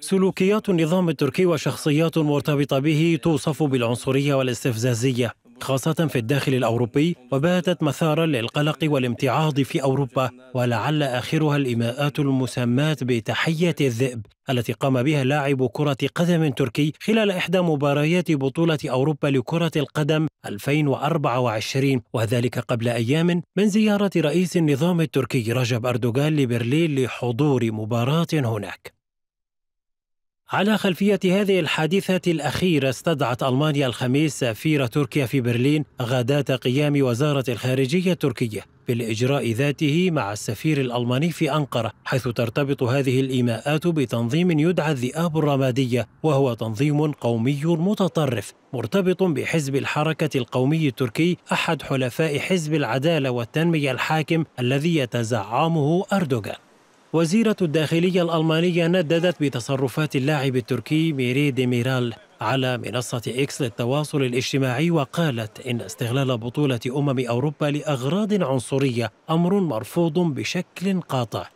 سلوكيات النظام التركي وشخصيات مرتبطة به توصف بالعنصرية والاستفزازية خاصة في الداخل الأوروبي وباتت مثارا للقلق والامتعاض في أوروبا ولعل آخرها الإيماءات المسماة بتحية الذئب التي قام بها لاعب كرة قدم تركي خلال إحدى مباريات بطولة أوروبا لكرة القدم 2024 وذلك قبل أيام من زيارة رئيس النظام التركي رجب أردوغان لبرلين لحضور مباراة هناك على خلفية هذه الحادثة الأخيرة استدعت ألمانيا الخميس سفير تركيا في برلين غداة قيام وزارة الخارجية التركية بالإجراء ذاته مع السفير الألماني في أنقرة حيث ترتبط هذه الإيماءات بتنظيم يدعى الذئاب الرمادية وهو تنظيم قومي متطرف مرتبط بحزب الحركة القومي التركي أحد حلفاء حزب العدالة والتنمية الحاكم الذي يتزعمه أردوغان وزيرة الداخلية الألمانية نددت بتصرفات اللاعب التركي ميري ديميرال على منصة إكس للتواصل الاجتماعي وقالت إن استغلال بطولة أمم أوروبا لأغراض عنصرية أمر مرفوض بشكل قاطع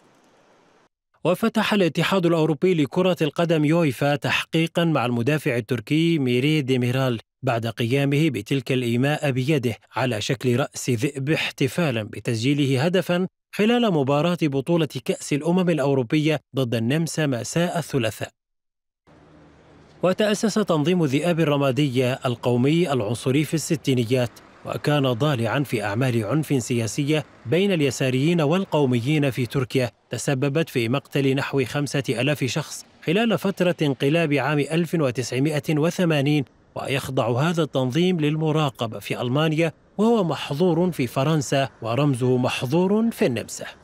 وفتح الاتحاد الأوروبي لكرة القدم يويفا تحقيقا مع المدافع التركي ميري ديميرال بعد قيامه بتلك الإيماء بيده على شكل رأس ذئب احتفالا بتسجيله هدفا خلال مباراة بطولة كأس الأمم الأوروبية ضد النمسا مساء الثلاثاء وتأسس تنظيم الذئاب الرمادية القومي العنصري في الستينيات وكان ضالعا في أعمال عنف سياسية بين اليساريين والقوميين في تركيا تسببت في مقتل نحو خمسة ألاف شخص خلال فترة انقلاب عام 1980 ويخضع هذا التنظيم للمراقبة في ألمانيا وهو محظور في فرنسا ورمزه محظور في النمسا